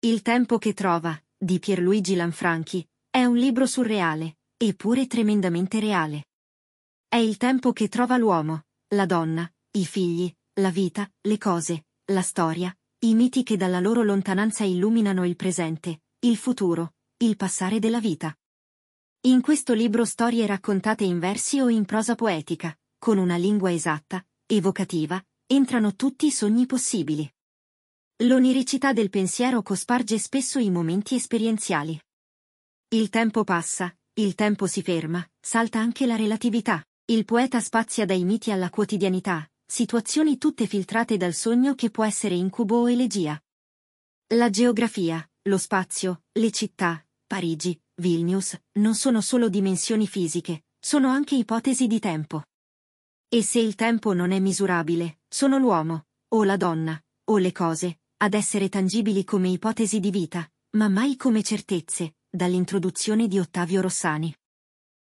Il tempo che trova, di Pierluigi Lanfranchi, è un libro surreale, eppure tremendamente reale. È il tempo che trova l'uomo, la donna, i figli, la vita, le cose, la storia, i miti che dalla loro lontananza illuminano il presente, il futuro, il passare della vita. In questo libro storie raccontate in versi o in prosa poetica, con una lingua esatta, evocativa, entrano tutti i sogni possibili. L'oniricità del pensiero cosparge spesso i momenti esperienziali. Il tempo passa, il tempo si ferma, salta anche la relatività. Il poeta spazia dai miti alla quotidianità, situazioni tutte filtrate dal sogno che può essere incubo o elegia. La geografia, lo spazio, le città, Parigi, Vilnius, non sono solo dimensioni fisiche, sono anche ipotesi di tempo. E se il tempo non è misurabile, sono l'uomo, o la donna, o le cose, ad essere tangibili come ipotesi di vita, ma mai come certezze, dall'introduzione di Ottavio Rossani.